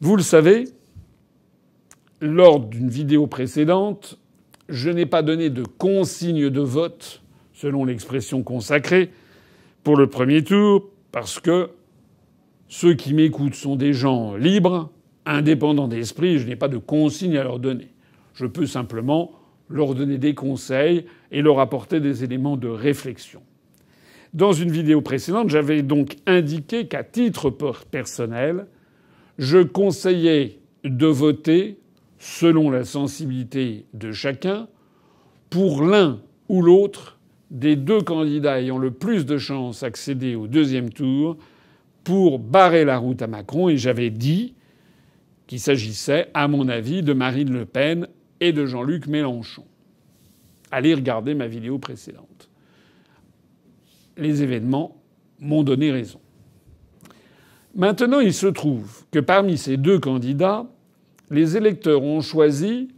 Vous le savez, lors d'une vidéo précédente, je n'ai pas donné de consigne de vote, selon l'expression consacrée, pour le premier tour, parce que ceux qui m'écoutent sont des gens libres, indépendants d'esprit, je n'ai pas de consigne à leur donner. Je peux simplement leur donner des conseils et leur apporter des éléments de réflexion. Dans une vidéo précédente, j'avais donc indiqué qu'à titre personnel, je conseillais de voter selon la sensibilité de chacun pour l'un ou l'autre des deux candidats ayant le plus de chances d'accéder au deuxième tour pour barrer la route à Macron. Et j'avais dit qu'il s'agissait, à mon avis, de Marine Le Pen et de Jean-Luc Mélenchon. Allez regarder ma vidéo précédente. Les événements m'ont donné raison. Maintenant, il se trouve que parmi ces deux candidats, les électeurs ont choisi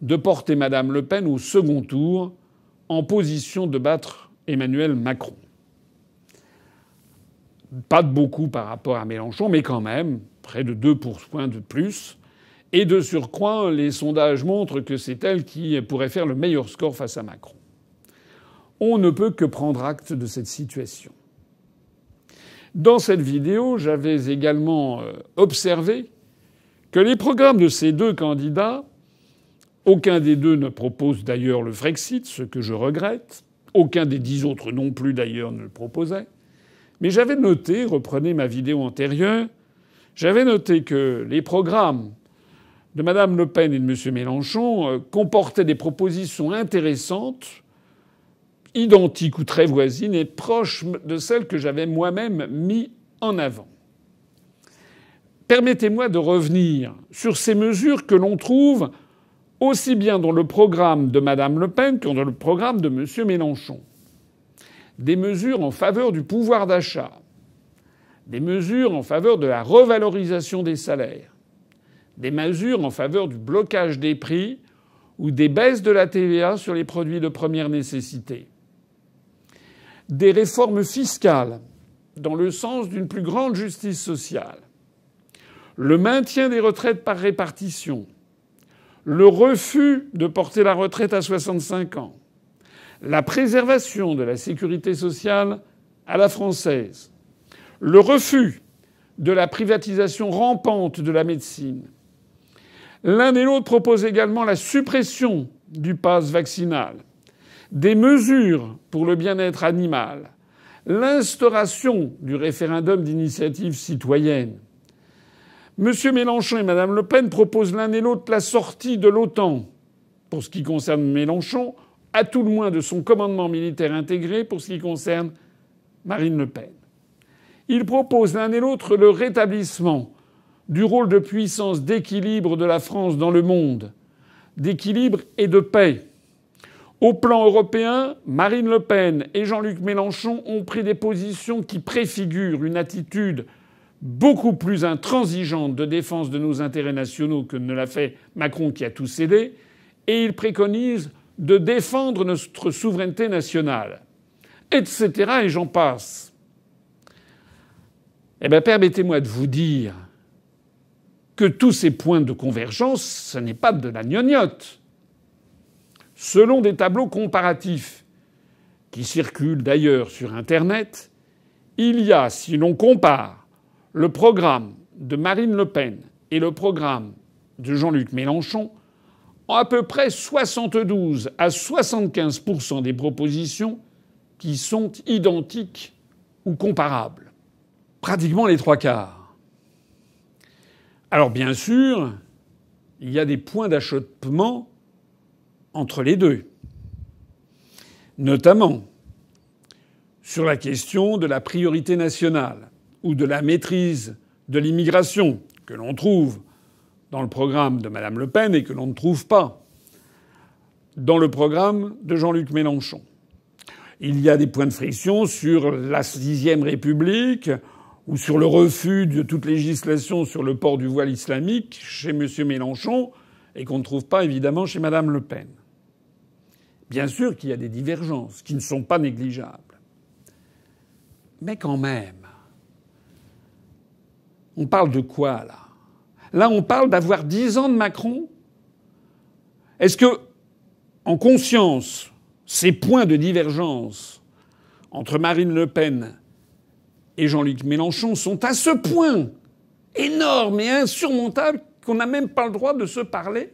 de porter Madame Le Pen au second tour en position de battre Emmanuel Macron. Pas de beaucoup par rapport à Mélenchon, mais quand même, près de 2 points de plus. Et de surcroît, les sondages montrent que c'est elle qui pourrait faire le meilleur score face à Macron. On ne peut que prendre acte de cette situation. Dans cette vidéo, j'avais également euh, observé que les programmes de ces deux candidats, aucun des deux ne propose d'ailleurs le Frexit, ce que je regrette, aucun des dix autres non plus d'ailleurs ne le proposait, mais j'avais noté, reprenez ma vidéo antérieure, j'avais noté que les programmes de Mme Le Pen et de M. Mélenchon euh, comportaient des propositions intéressantes, identiques ou très voisines, et proches de celles que j'avais moi-même mises en avant. Permettez-moi de revenir sur ces mesures que l'on trouve aussi bien dans le programme de Mme Le Pen que dans le programme de M. Mélenchon. Des mesures en faveur du pouvoir d'achat, des mesures en faveur de la revalorisation des salaires, des mesures en faveur du blocage des prix ou des baisses de la TVA sur les produits de première nécessité, des réformes fiscales dans le sens d'une plus grande justice sociale, le maintien des retraites par répartition, le refus de porter la retraite à 65 ans, la préservation de la sécurité sociale à la française, le refus de la privatisation rampante de la médecine, L'un et l'autre proposent également la suppression du pass vaccinal, des mesures pour le bien-être animal, l'instauration du référendum d'initiative citoyenne. M. Mélenchon et Madame Le Pen proposent l'un et l'autre la sortie de l'OTAN, pour ce qui concerne Mélenchon, à tout le moins de son commandement militaire intégré, pour ce qui concerne Marine Le Pen. Ils proposent l'un et l'autre le rétablissement du rôle de puissance d'équilibre de la France dans le monde, d'équilibre et de paix. Au plan européen, Marine Le Pen et Jean-Luc Mélenchon ont pris des positions qui préfigurent une attitude beaucoup plus intransigeante de défense de nos intérêts nationaux que ne l'a fait Macron qui a tout cédé, et ils préconisent de défendre notre souveraineté nationale, etc. Et j'en passe. Eh bien, permettez-moi de vous dire que tous ces points de convergence, ce n'est pas de la gnognotte. Selon des tableaux comparatifs qui circulent d'ailleurs sur Internet, il y a, si l'on compare le programme de Marine Le Pen et le programme de Jean-Luc Mélenchon, à peu près 72 à 75 des propositions qui sont identiques ou comparables. Pratiquement les trois quarts. Alors bien sûr, il y a des points d'achoppement entre les deux, notamment sur la question de la priorité nationale ou de la maîtrise de l'immigration que l'on trouve dans le programme de Madame Le Pen et que l'on ne trouve pas dans le programme de Jean-Luc Mélenchon. Il y a des points de friction sur la sixième République, ou sur le refus de toute législation sur le port du voile islamique chez M. Mélenchon et qu'on ne trouve pas évidemment chez Mme Le Pen. Bien sûr qu'il y a des divergences qui ne sont pas négligeables. Mais quand même, on parle de quoi là Là, on parle d'avoir 10 ans de Macron. Est-ce que, en conscience, ces points de divergence entre Marine Le Pen et Jean-Luc Mélenchon sont à ce point énormes et insurmontables qu'on n'a même pas le droit de se parler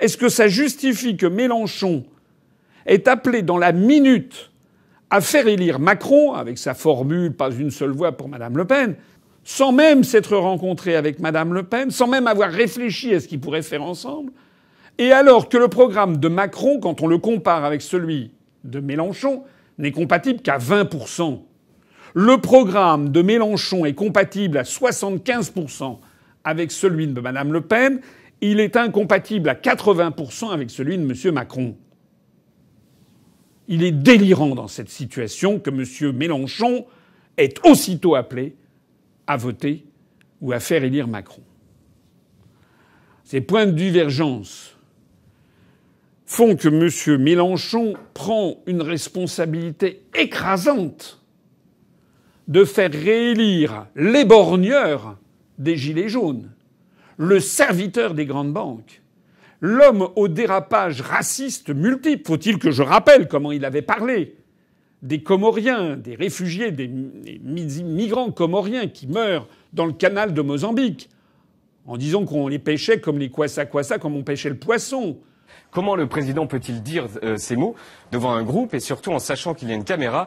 Est-ce que ça justifie que Mélenchon est appelé dans la minute à faire élire Macron avec sa formule pas une seule voix pour Madame Le Pen, sans même s'être rencontré avec Madame Le Pen, sans même avoir réfléchi à ce qu'ils pourraient faire ensemble, et alors que le programme de Macron, quand on le compare avec celui de Mélenchon, n'est compatible qu'à 20%. Le programme de Mélenchon est compatible à 75% avec celui de Mme Le Pen. Il est incompatible à 80% avec celui de M. Macron. Il est délirant dans cette situation que M. Mélenchon est aussitôt appelé à voter ou à faire élire Macron. Ces points de divergence font que M. Mélenchon prend une responsabilité écrasante de faire réélire l'éborgneur des Gilets jaunes, le serviteur des grandes banques, l'homme au dérapage raciste multiple. Faut-il que je rappelle comment il avait parlé des Comoriens, des réfugiés, des migrants comoriens qui meurent dans le canal de Mozambique, en disant qu'on les pêchait comme les kwassa comme on pêchait le poisson. Comment le président peut-il dire euh, ces mots devant un groupe et surtout en sachant qu'il y a une caméra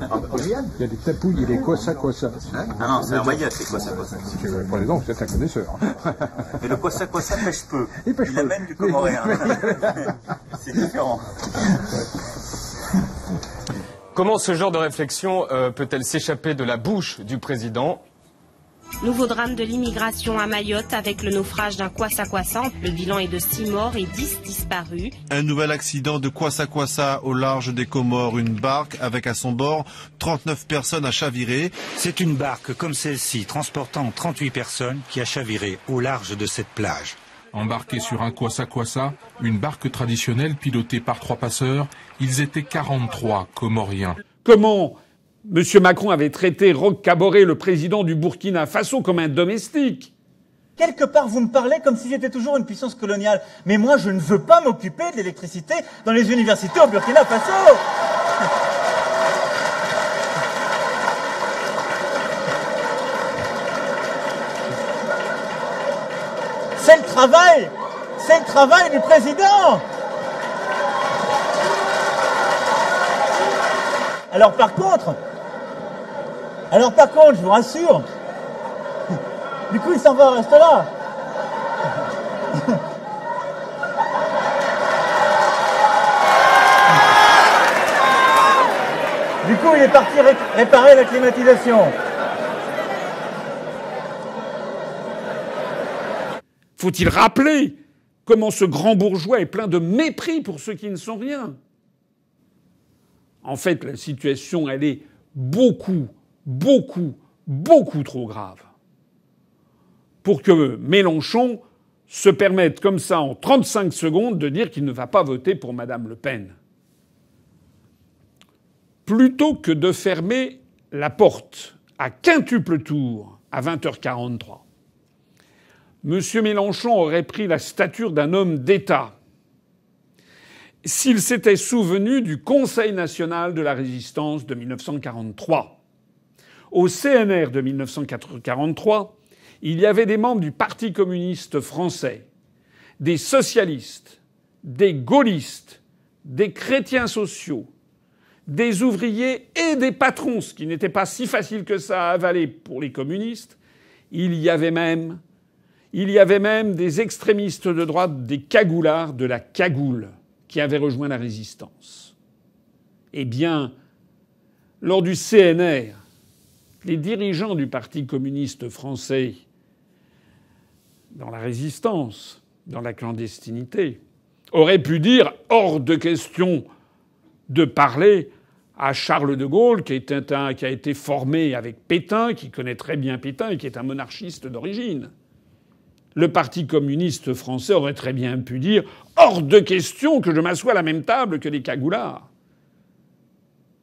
il y a des tapouilles et des quoi ça, Hein non, ah non, c'est un ça quoi ça Pour Par exemple, vous êtes un connaisseur. Mais le quoi ça pêche peu. Il pêche Il amène du comoréen. c'est différent. Comment ce genre de réflexion euh, peut-elle s'échapper de la bouche du président Nouveau drame de l'immigration à Mayotte avec le naufrage d'un kwassa Le bilan est de 6 morts et 10 disparus. Un nouvel accident de kwassa au large des Comores. Une barque avec à son bord 39 personnes à chavirer. C'est une barque comme celle-ci transportant 38 personnes qui a chaviré au large de cette plage. Embarqués sur un kwassa une barque traditionnelle pilotée par trois passeurs, ils étaient 43 Comoriens. Comment Monsieur Macron avait traité Roque Caboret, le président du Burkina Faso, comme un domestique. Quelque part, vous me parlez comme si j'étais toujours une puissance coloniale. Mais moi, je ne veux pas m'occuper de l'électricité dans les universités au Burkina Faso. C'est le travail, c'est le travail du président. Alors par contre, alors par contre, je vous rassure, du coup il s'en va, reste là. Du coup, il est parti réparer la climatisation. Faut-il rappeler comment ce grand bourgeois est plein de mépris pour ceux qui ne sont rien En fait, la situation, elle est beaucoup, beaucoup, beaucoup trop grave pour que Mélenchon se permette comme ça en 35 secondes de dire qu'il ne va pas voter pour Madame Le Pen. Plutôt que de fermer la porte à quintuple tour à 20h43, M. Mélenchon aurait pris la stature d'un homme d'État s'il s'était souvenu du Conseil national de la résistance de 1943 au CNR de 1943, il y avait des membres du Parti communiste français, des socialistes, des gaullistes, des chrétiens sociaux, des ouvriers et des patrons, ce qui n'était pas si facile que ça à avaler pour les communistes. Il y avait même, il y avait même des extrémistes de droite, des cagoulards de la cagoule, qui avaient rejoint la résistance. Eh bien, lors du CNR, les dirigeants du Parti communiste français dans la résistance, dans la clandestinité, auraient pu dire hors de question de parler à Charles de Gaulle, qui, a été formé avec Pétain, qui connaît très bien Pétain et qui est un monarchiste d'origine. Le Parti communiste français aurait très bien pu dire hors de question que je m'assoie à la même table que les cagoulards.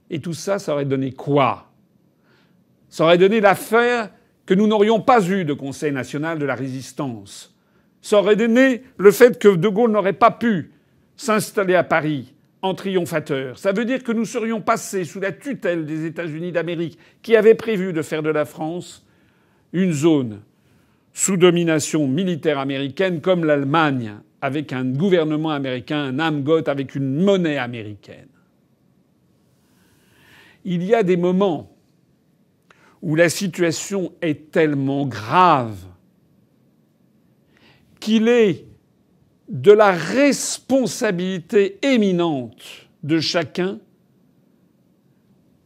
Et tout ça, ça aurait donné quoi ça aurait donné l'affaire que nous n'aurions pas eu de Conseil national de la résistance. Ça aurait donné le fait que De Gaulle n'aurait pas pu s'installer à Paris en triomphateur. Ça veut dire que nous serions passés sous la tutelle des États-Unis d'Amérique, qui avaient prévu de faire de la France une zone sous domination militaire américaine comme l'Allemagne, avec un gouvernement américain, un Amgot, avec une monnaie américaine. Il y a des moments où la situation est tellement grave qu'il est de la responsabilité éminente de chacun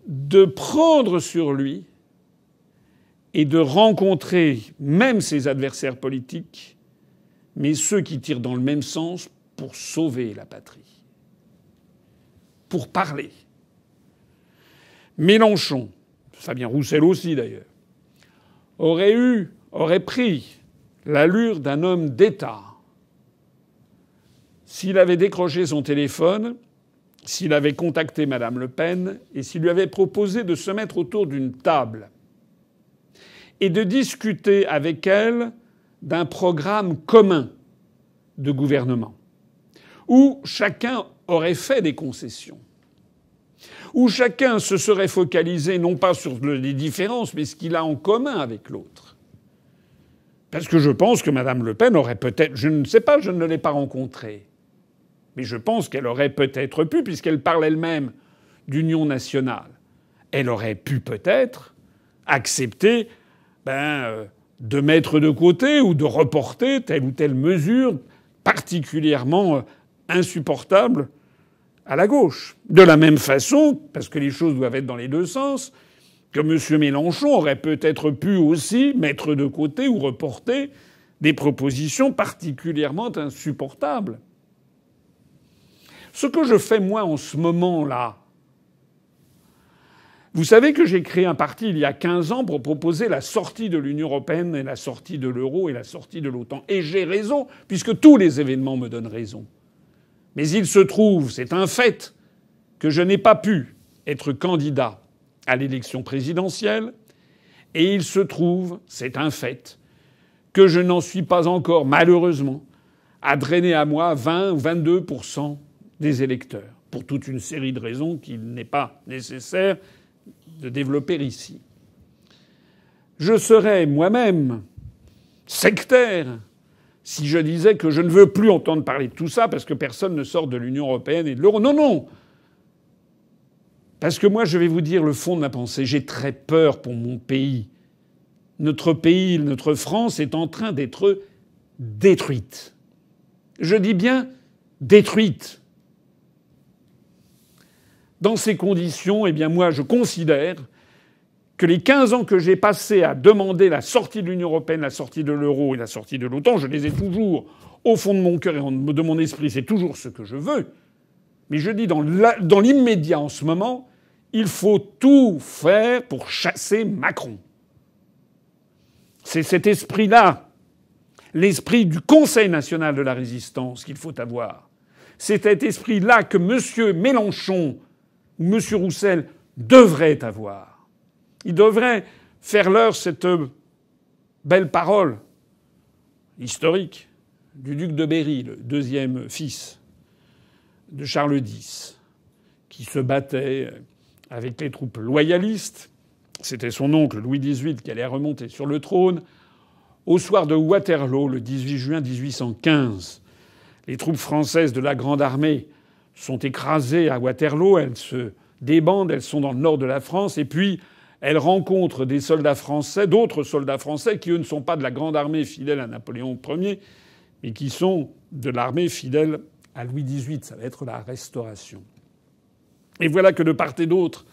de prendre sur lui et de rencontrer même ses adversaires politiques, mais ceux qui tirent dans le même sens pour sauver la patrie, pour parler. Mélenchon, Fabien Roussel aussi d'ailleurs, aurait eu, aurait pris l'allure d'un homme d'État s'il avait décroché son téléphone, s'il avait contacté Madame Le Pen et s'il lui avait proposé de se mettre autour d'une table et de discuter avec elle d'un programme commun de gouvernement, où chacun aurait fait des concessions où chacun se serait focalisé non pas sur les différences, mais ce qu'il a en commun avec l'autre. Parce que je pense que Mme Le Pen aurait peut-être, je ne sais pas, je ne l'ai pas rencontrée, mais je pense qu'elle aurait peut-être pu, puisqu'elle parle elle-même d'union nationale, elle aurait pu peut-être accepter ben, euh, de mettre de côté ou de reporter telle ou telle mesure particulièrement euh, insupportable à la gauche. De la même façon, parce que les choses doivent être dans les deux sens, que M. Mélenchon aurait peut-être pu aussi mettre de côté ou reporter des propositions particulièrement insupportables. Ce que je fais moi en ce moment-là, vous savez que j'ai créé un parti il y a 15 ans pour proposer la sortie de l'Union européenne et la sortie de l'euro et la sortie de l'OTAN. Et j'ai raison, puisque tous les événements me donnent raison. Mais il se trouve, c'est un fait, que je n'ai pas pu être candidat à l'élection présidentielle, et il se trouve, c'est un fait, que je n'en suis pas encore, malheureusement, à drainer à moi 20 ou 22 des électeurs, pour toute une série de raisons qu'il n'est pas nécessaire de développer ici. Je serai moi-même sectaire si je disais que je ne veux plus entendre parler de tout ça parce que personne ne sort de l'Union européenne et de l'euro. Non, non. Parce que moi, je vais vous dire le fond de ma pensée. J'ai très peur pour mon pays. Notre pays, notre France est en train d'être détruite. Je dis bien détruite. Dans ces conditions, eh bien moi, je considère que les 15 ans que j'ai passés à demander la sortie de l'Union européenne, la sortie de l'euro et la sortie de l'OTAN, je les ai toujours au fond de mon cœur et de mon esprit. C'est toujours ce que je veux. Mais je dis dans l'immédiat en ce moment, il faut tout faire pour chasser Macron. C'est cet esprit-là, l'esprit du Conseil national de la résistance qu'il faut avoir. C'est cet esprit-là que M. Mélenchon ou M. Roussel devraient avoir. Il devrait faire leur cette euh, belle parole historique du duc de Berry, le deuxième fils de Charles X, qui se battait avec les troupes loyalistes. C'était son oncle Louis XVIII qui allait remonter sur le trône. Au soir de Waterloo, le 18 juin 1815, les troupes françaises de la Grande Armée sont écrasées à Waterloo, elles se débandent, elles sont dans le nord de la France, et puis elle rencontre des soldats français, d'autres soldats français qui, eux, ne sont pas de la grande armée fidèle à Napoléon Ier, mais qui sont de l'armée fidèle à Louis XVIII. Ça va être la Restauration. Et voilà que de part et d'autre,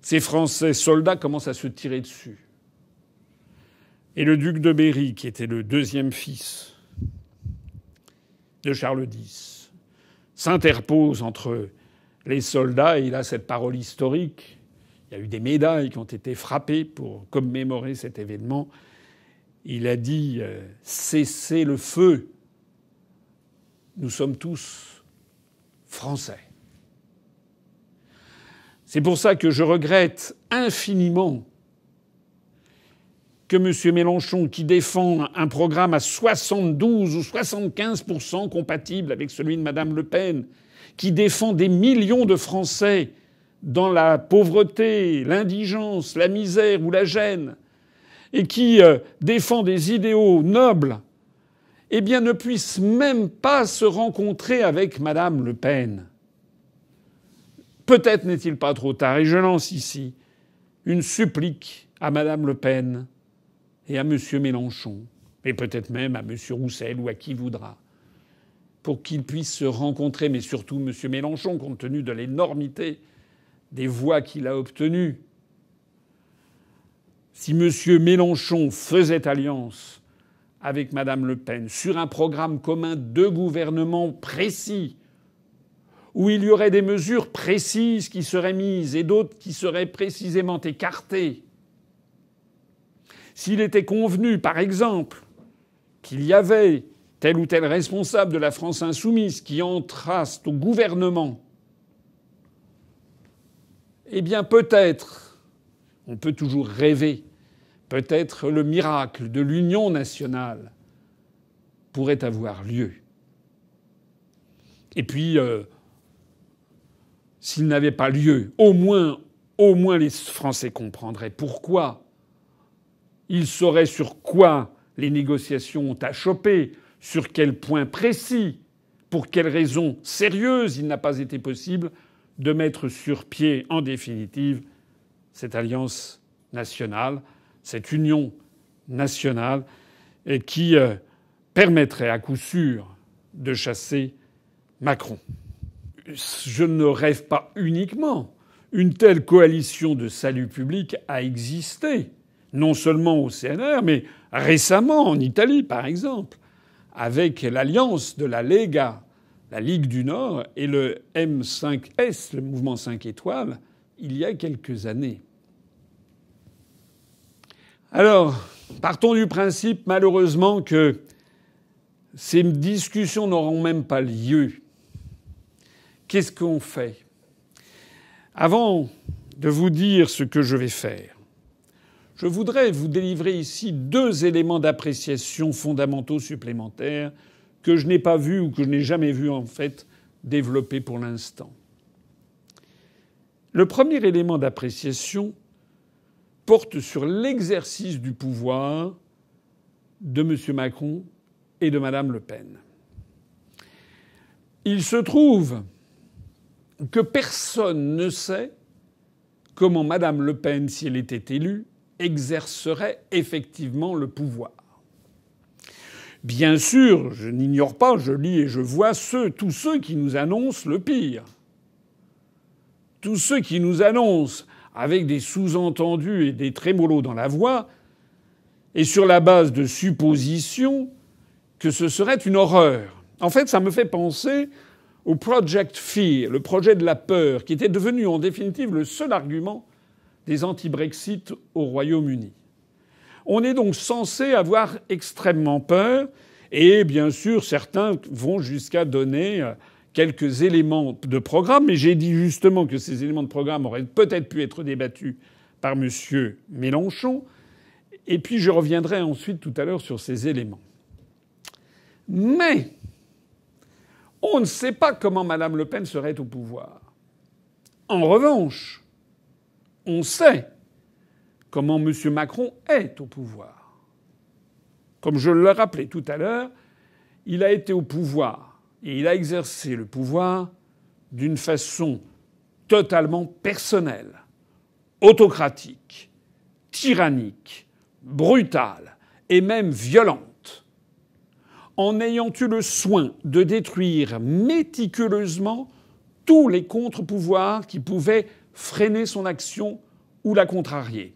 ces Français soldats commencent à se tirer dessus. Et le duc de Berry, qui était le deuxième fils de Charles X, s'interpose entre les soldats et il a cette parole historique il y a eu des médailles qui ont été frappées pour commémorer cet événement. Il a dit euh, Cessez le feu. Nous sommes tous français. C'est pour ça que je regrette infiniment que M. Mélenchon, qui défend un programme à 72 ou 75 compatible avec celui de Mme Le Pen, qui défend des millions de Français dans la pauvreté, l'indigence, la misère ou la gêne, et qui euh, défend des idéaux nobles, eh bien ne puisse même pas se rencontrer avec Madame Le Pen. Peut-être n'est-il pas trop tard, et je lance ici une supplique à Madame Le Pen et à M. Mélenchon, et peut-être même à M. Roussel ou à qui voudra, pour qu'ils puissent se rencontrer, mais surtout M. Mélenchon, compte tenu de l'énormité des voix qu'il a obtenues, si M. Mélenchon faisait alliance avec Mme Le Pen sur un programme commun de gouvernement précis, où il y aurait des mesures précises qui seraient mises et d'autres qui seraient précisément écartées, s'il était convenu, par exemple, qu'il y avait tel ou tel responsable de la France insoumise qui entrasse au gouvernement eh bien peut-être, on peut toujours rêver, peut-être le miracle de l'union nationale pourrait avoir lieu. Et puis, euh, s'il n'avait pas lieu, au moins, au moins les Français comprendraient pourquoi. Ils sauraient sur quoi les négociations ont à sur quel point précis, pour quelles raisons sérieuses il n'a pas été possible de mettre sur pied, en définitive, cette alliance nationale, cette union nationale, et qui euh, permettrait à coup sûr de chasser Macron. Je ne rêve pas uniquement. Une telle coalition de salut public a existé, non seulement au CNR, mais récemment en Italie, par exemple, avec l'alliance de la Lega la Ligue du Nord et le M5S, le mouvement 5 étoiles, il y a quelques années. Alors, partons du principe, malheureusement, que ces discussions n'auront même pas lieu. Qu'est-ce qu'on fait Avant de vous dire ce que je vais faire, je voudrais vous délivrer ici deux éléments d'appréciation fondamentaux supplémentaires que je n'ai pas vu ou que je n'ai jamais vu en fait développer pour l'instant. Le premier élément d'appréciation porte sur l'exercice du pouvoir de M. Macron et de Mme Le Pen. Il se trouve que personne ne sait comment Mme Le Pen, si elle était élue, exercerait effectivement le pouvoir. Bien sûr, je n'ignore pas, je lis et je vois tous ceux qui nous annoncent le pire. Tous ceux qui nous annoncent, avec des sous-entendus et des trémolos dans la voix, et sur la base de suppositions, que ce serait une horreur. En fait, ça me fait penser au Project Fear, le projet de la peur, qui était devenu en définitive le seul argument des anti-Brexit au Royaume-Uni. On est donc censé avoir extrêmement peur. Et bien sûr, certains vont jusqu'à donner euh, quelques éléments de programme, mais j'ai dit justement que ces éléments de programme auraient peut-être pu être débattus par M. Mélenchon. Et puis je reviendrai ensuite tout à l'heure sur ces éléments. Mais on ne sait pas comment Mme Le Pen serait au pouvoir. En revanche, on sait comment M. Macron est au pouvoir. Comme je le rappelais tout à l'heure, il a été au pouvoir et il a exercé le pouvoir d'une façon totalement personnelle, autocratique, tyrannique, brutale et même violente, en ayant eu le soin de détruire méticuleusement tous les contre-pouvoirs qui pouvaient freiner son action ou la contrarier.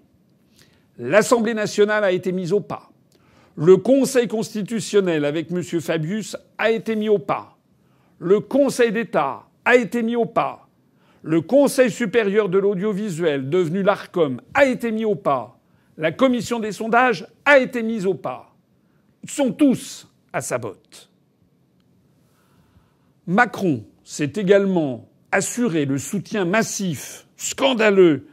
L'Assemblée nationale a été mise au pas. Le Conseil constitutionnel avec M. Fabius a été mis au pas. Le Conseil d'État a été mis au pas. Le Conseil supérieur de l'audiovisuel, devenu l'ARCOM, a été mis au pas. La commission des sondages a été mise au pas. Ils sont tous à sa botte. Macron s'est également assuré le soutien massif, scandaleux,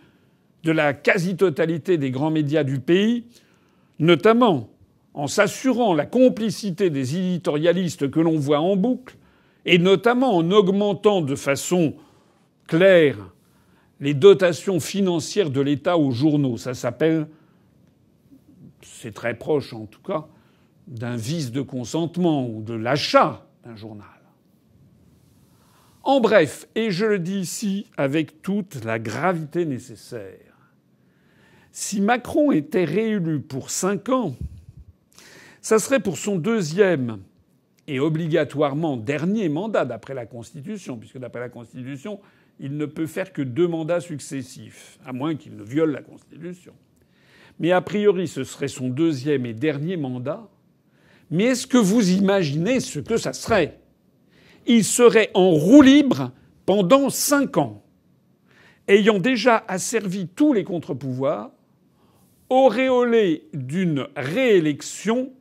de la quasi-totalité des grands médias du pays, notamment en s'assurant la complicité des éditorialistes que l'on voit en boucle, et notamment en augmentant de façon claire les dotations financières de l'État aux journaux. Ça s'appelle, c'est très proche en tout cas, d'un vice de consentement ou de l'achat d'un journal. En bref, et je le dis ici avec toute la gravité nécessaire, si Macron était réélu pour cinq ans, ça serait pour son deuxième et obligatoirement dernier mandat d'après la Constitution, puisque d'après la Constitution, il ne peut faire que deux mandats successifs, à moins qu'il ne viole la Constitution. Mais a priori, ce serait son deuxième et dernier mandat. Mais est-ce que vous imaginez ce que ça serait Il serait en roue libre pendant cinq ans, ayant déjà asservi tous les contre-pouvoirs, auréolé d'une réélection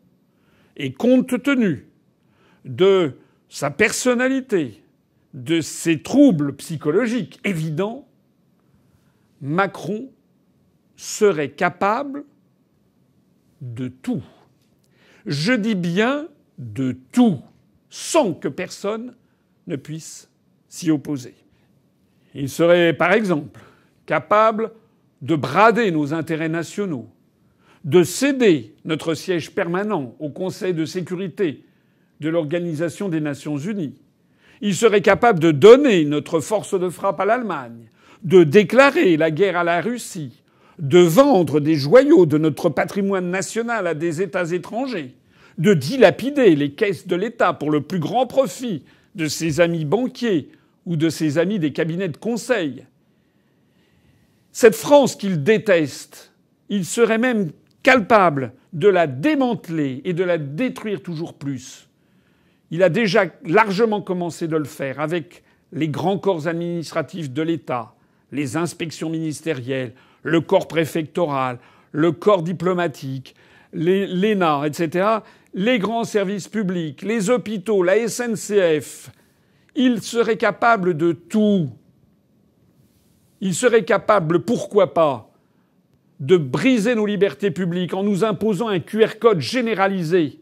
et compte tenu de sa personnalité, de ses troubles psychologiques évidents, Macron serait capable de tout. Je dis bien de tout, sans que personne ne puisse s'y opposer. Il serait, par exemple, capable de brader nos intérêts nationaux, de céder notre siège permanent au Conseil de sécurité de l'Organisation des Nations Unies. Il serait capable de donner notre force de frappe à l'Allemagne, de déclarer la guerre à la Russie, de vendre des joyaux de notre patrimoine national à des États étrangers, de dilapider les caisses de l'État pour le plus grand profit de ses amis banquiers ou de ses amis des cabinets de conseil, cette France qu'il déteste, il serait même capable de la démanteler et de la détruire toujours plus. Il a déjà largement commencé de le faire avec les grands corps administratifs de l'État, les inspections ministérielles, le corps préfectoral, le corps diplomatique, l'ENA, e etc., les grands services publics, les hôpitaux, la SNCF. Il serait capable de tout il serait capable, pourquoi pas, de briser nos libertés publiques en nous imposant un QR code généralisé,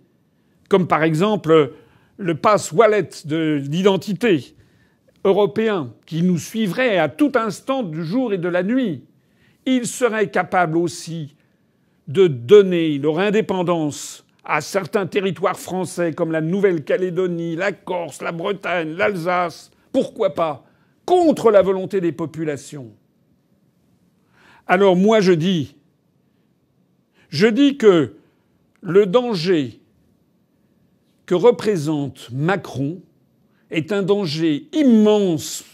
comme par exemple le pass wallet de l'identité européen, qui nous suivrait à tout instant du jour et de la nuit. Il serait capable aussi de donner leur indépendance à certains territoires français comme la Nouvelle-Calédonie, la Corse, la Bretagne, l'Alsace, pourquoi pas contre la volonté des populations. Alors moi je dis, je dis que le danger que représente Macron est un danger immense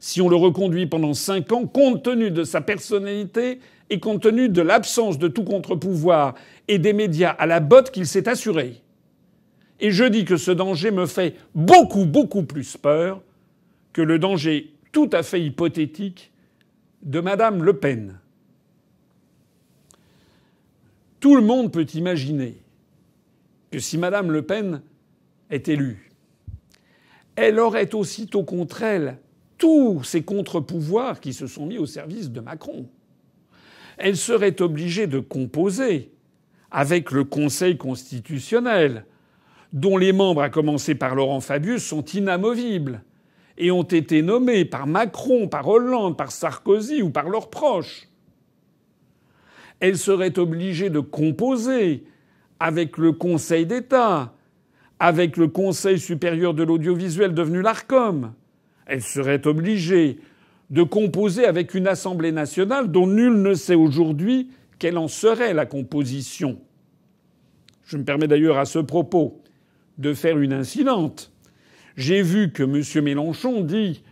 si on le reconduit pendant cinq ans, compte tenu de sa personnalité et compte tenu de l'absence de tout contre-pouvoir et des médias à la botte qu'il s'est assuré. Et je dis que ce danger me fait beaucoup, beaucoup plus peur que le danger tout à fait hypothétique de Madame Le Pen. Tout le monde peut imaginer que si Madame Le Pen est élue, elle aurait aussitôt contre elle tous ces contre-pouvoirs qui se sont mis au service de Macron. Elle serait obligée de composer avec le Conseil constitutionnel, dont les membres, à commencer par Laurent Fabius, sont inamovibles et ont été nommées par Macron, par Hollande, par Sarkozy ou par leurs proches. Elles seraient obligées de composer avec le Conseil d'État, avec le Conseil supérieur de l'audiovisuel devenu l'ARCOM. Elles seraient obligées de composer avec une Assemblée nationale dont nul ne sait aujourd'hui quelle en serait la composition. Je me permets d'ailleurs à ce propos de faire une incidente. J'ai vu que M. Mélenchon dit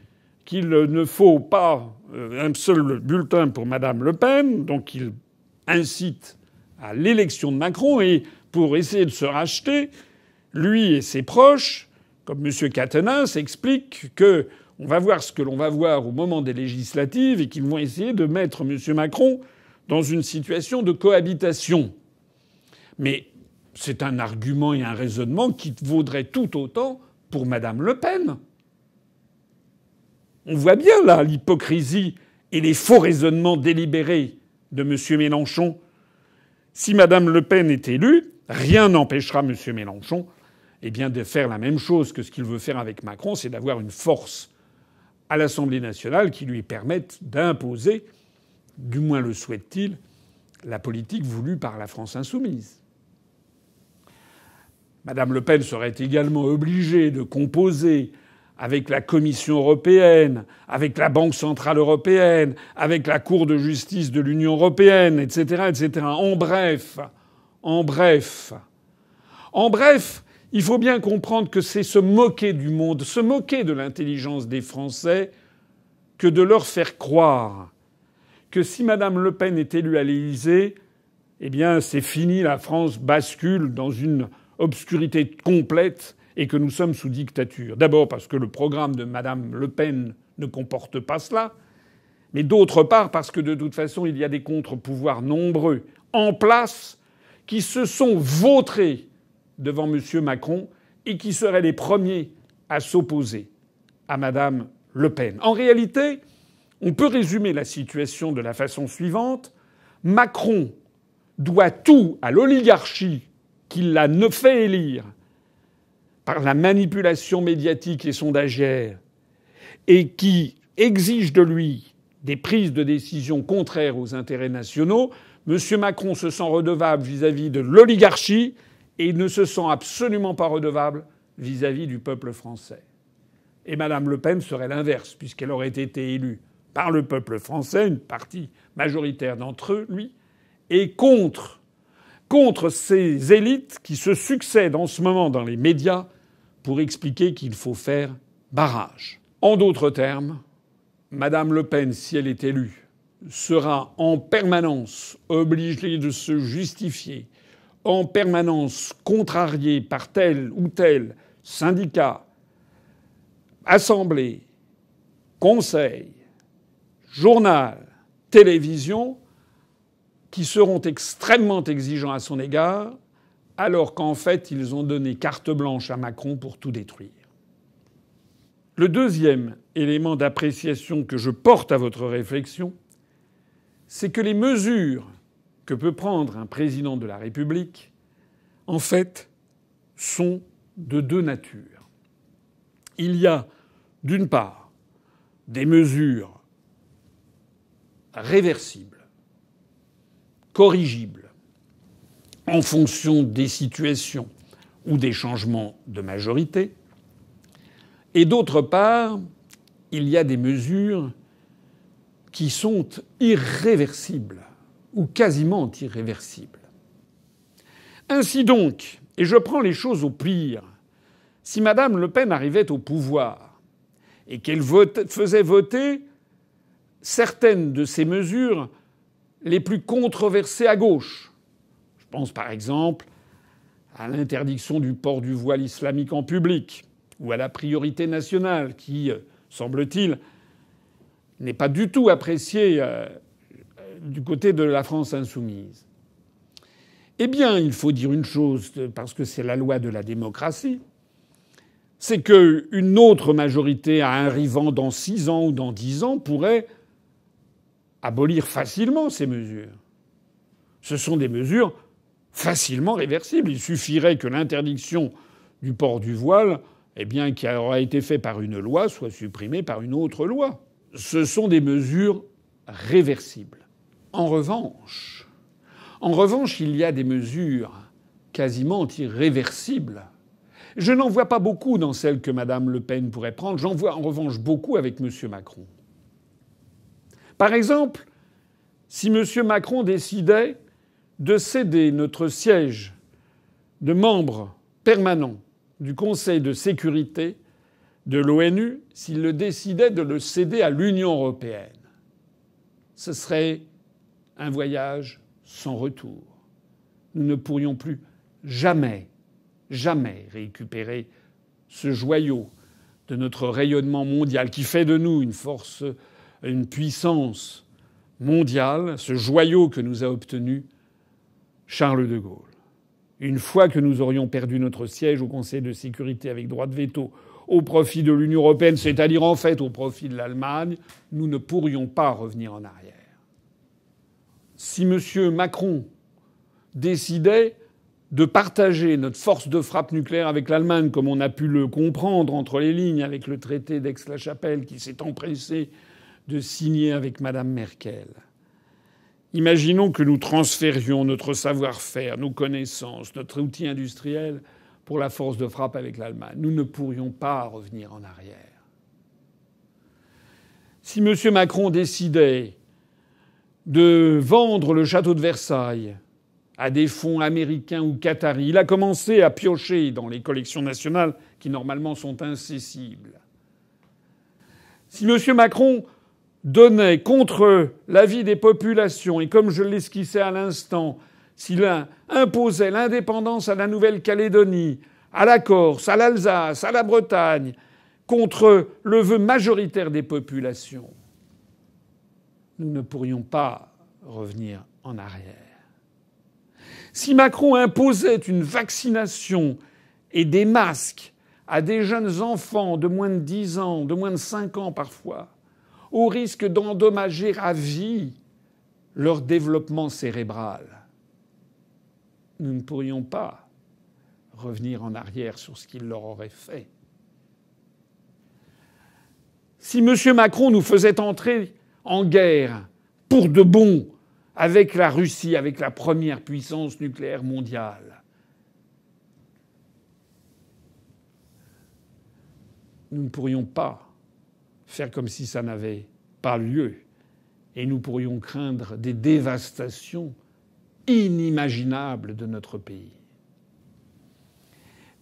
qu'il ne faut pas euh, un seul bulletin pour Mme Le Pen, donc il incite à l'élection de Macron et pour essayer de se racheter, lui et ses proches, comme M. Catenas, expliquent qu'on va voir ce que l'on va voir au moment des législatives et qu'ils vont essayer de mettre M. Macron dans une situation de cohabitation. Mais c'est un argument et un raisonnement qui vaudrait tout autant pour Madame Le Pen. On voit bien là l'hypocrisie et les faux raisonnements délibérés de M. Mélenchon. Si Mme Le Pen est élue, rien n'empêchera M. Mélenchon eh bien, de faire la même chose que ce qu'il veut faire avec Macron, c'est d'avoir une force à l'Assemblée nationale qui lui permette d'imposer, du moins le souhaite-t-il, la politique voulue par la France insoumise. Madame Le Pen serait également obligée de composer avec la Commission européenne, avec la Banque centrale européenne, avec la Cour de justice de l'Union européenne, etc., etc. En bref, en bref, en bref, il faut bien comprendre que c'est se moquer du monde, se moquer de l'intelligence des Français, que de leur faire croire que si Madame Le Pen est élue à l'Élysée, eh bien, c'est fini, la France bascule dans une obscurité complète et que nous sommes sous dictature. D'abord parce que le programme de Madame Le Pen ne comporte pas cela, mais d'autre part parce que de toute façon il y a des contre-pouvoirs nombreux en place qui se sont vautrés devant M. Macron et qui seraient les premiers à s'opposer à Madame Le Pen. En réalité, on peut résumer la situation de la façon suivante. Macron doit tout à l'oligarchie qui l'a fait élire par la manipulation médiatique et sondagère, et qui exige de lui des prises de décision contraires aux intérêts nationaux, M. Macron se sent redevable vis-à-vis de l'oligarchie et ne se sent absolument pas redevable vis-à-vis -vis du peuple français. Et Mme Le Pen serait l'inverse, puisqu'elle aurait été élue par le peuple français, une partie majoritaire d'entre eux, lui, et contre contre ces élites qui se succèdent en ce moment dans les médias pour expliquer qu'il faut faire barrage. En d'autres termes, Madame Le Pen, si elle est élue, sera en permanence obligée de se justifier, en permanence contrariée par tel ou tel syndicat, assemblée, conseil, journal, télévision, qui seront extrêmement exigeants à son égard, alors qu'en fait ils ont donné carte blanche à Macron pour tout détruire. Le deuxième élément d'appréciation que je porte à votre réflexion, c'est que les mesures que peut prendre un président de la République, en fait, sont de deux natures. Il y a, d'une part, des mesures réversibles corrigibles en fonction des situations ou des changements de majorité. Et d'autre part, il y a des mesures qui sont irréversibles ou quasiment irréversibles. Ainsi donc, et je prends les choses au pire, si Madame Le Pen arrivait au pouvoir et qu'elle faisait voter certaines de ces mesures les plus controversées à gauche. Je pense par exemple à l'interdiction du port du voile islamique en public ou à la priorité nationale qui, euh, semble-t-il, n'est pas du tout appréciée euh, euh, du côté de la France insoumise. Eh bien, il faut dire une chose, parce que c'est la loi de la démocratie, c'est qu'une autre majorité à un arrivant dans six ans ou dans dix ans pourrait abolir facilement ces mesures. Ce sont des mesures facilement réversibles. Il suffirait que l'interdiction du port du voile, eh bien, qui aura été faite par une loi, soit supprimée par une autre loi. Ce sont des mesures réversibles. En revanche, en revanche, il y a des mesures quasiment irréversibles. Je n'en vois pas beaucoup dans celles que Mme Le Pen pourrait prendre. J'en vois en revanche beaucoup avec M. Macron. Par exemple, si M. Macron décidait de céder notre siège de membre permanent du Conseil de sécurité de l'ONU, s'il le décidait de le céder à l'Union européenne, ce serait un voyage sans retour. Nous ne pourrions plus jamais, jamais récupérer ce joyau de notre rayonnement mondial qui fait de nous une force une puissance mondiale, ce joyau que nous a obtenu Charles de Gaulle. Une fois que nous aurions perdu notre siège au Conseil de sécurité avec droit de veto au profit de l'Union européenne, c'est-à-dire en fait au profit de l'Allemagne, nous ne pourrions pas revenir en arrière. Si M. Macron décidait de partager notre force de frappe nucléaire avec l'Allemagne, comme on a pu le comprendre entre les lignes avec le traité d'Aix-la-Chapelle qui s'est empressé de signer avec Madame Merkel. Imaginons que nous transférions notre savoir-faire, nos connaissances, notre outil industriel pour la force de frappe avec l'Allemagne. Nous ne pourrions pas revenir en arrière. Si M. Macron décidait de vendre le château de Versailles à des fonds américains ou qataris, il a commencé à piocher dans les collections nationales qui normalement sont incessibles. Si M. Macron donnait contre l'avis des populations, et comme je l'esquissais à l'instant, s'il imposait l'indépendance à la Nouvelle-Calédonie, à la Corse, à l'Alsace, à la Bretagne, contre le vœu majoritaire des populations, nous ne pourrions pas revenir en arrière. Si Macron imposait une vaccination et des masques à des jeunes enfants de moins de 10 ans, de moins de 5 ans parfois, au risque d'endommager à vie leur développement cérébral. Nous ne pourrions pas revenir en arrière sur ce qu'il leur aurait fait. Si M. Macron nous faisait entrer en guerre pour de bon avec la Russie, avec la première puissance nucléaire mondiale, nous ne pourrions pas faire comme si ça n'avait pas lieu. Et nous pourrions craindre des dévastations inimaginables de notre pays.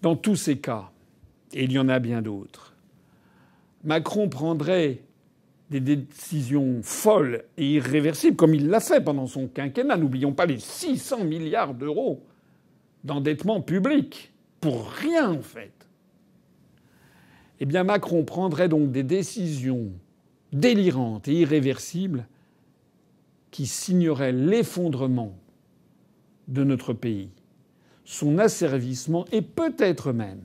Dans tous ces cas, et il y en a bien d'autres, Macron prendrait des décisions folles et irréversibles, comme il l'a fait pendant son quinquennat. N'oublions pas les 600 milliards d'euros d'endettement public, pour rien en fait eh bien Macron prendrait donc des décisions délirantes et irréversibles qui signeraient l'effondrement de notre pays, son asservissement et peut-être même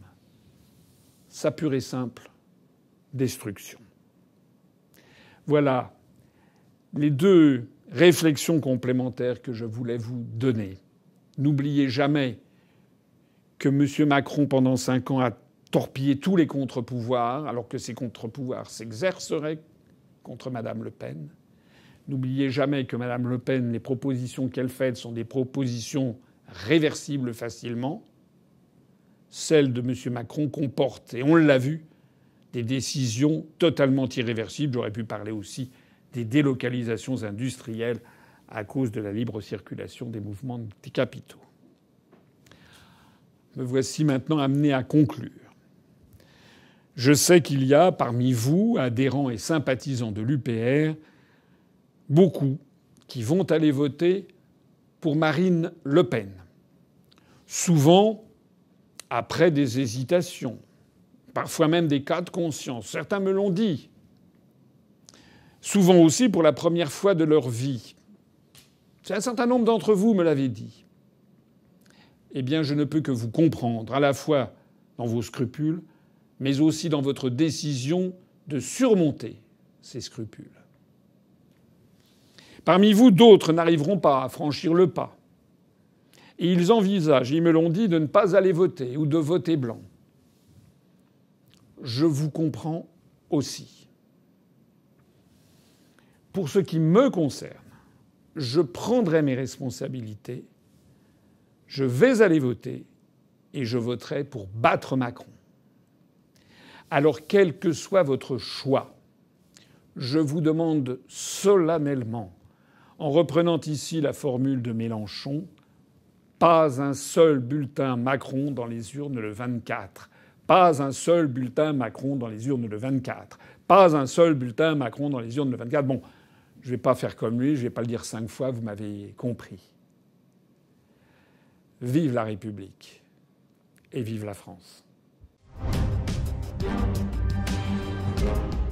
sa pure et simple destruction. Voilà les deux réflexions complémentaires que je voulais vous donner. N'oubliez jamais que M. Macron, pendant cinq ans, a torpiller tous les contre-pouvoirs, alors que ces contre-pouvoirs s'exerceraient contre Mme Le Pen. N'oubliez jamais que Mme Le Pen, les propositions qu'elle fait sont des propositions réversibles facilement. Celles de M. Macron comportent – et on l'a vu, des décisions totalement irréversibles. J'aurais pu parler aussi des délocalisations industrielles à cause de la libre circulation des mouvements des capitaux. Me voici maintenant amené à conclure. Je sais qu'il y a parmi vous, adhérents et sympathisants de l'UPR, beaucoup qui vont aller voter pour Marine Le Pen. Souvent, après des hésitations, parfois même des cas de conscience. Certains me l'ont dit. Souvent aussi pour la première fois de leur vie. C'est Un certain nombre d'entre vous me l'avez dit. Eh bien, je ne peux que vous comprendre, à la fois dans vos scrupules, mais aussi dans votre décision de surmonter ces scrupules. Parmi vous, d'autres n'arriveront pas à franchir le pas. Et ils envisagent, ils me l'ont dit, de ne pas aller voter ou de voter blanc. Je vous comprends aussi. Pour ce qui me concerne, je prendrai mes responsabilités, je vais aller voter et je voterai pour battre Macron. Alors quel que soit votre choix, je vous demande solennellement, en reprenant ici la formule de Mélenchon, pas un seul bulletin Macron dans les urnes le 24. Pas un seul bulletin Macron dans les urnes le 24. Pas un seul bulletin Macron dans les urnes le 24. Bon, je vais pas faire comme lui, je vais pas le dire cinq fois, vous m'avez compris. Vive la République et vive la France. Thank you.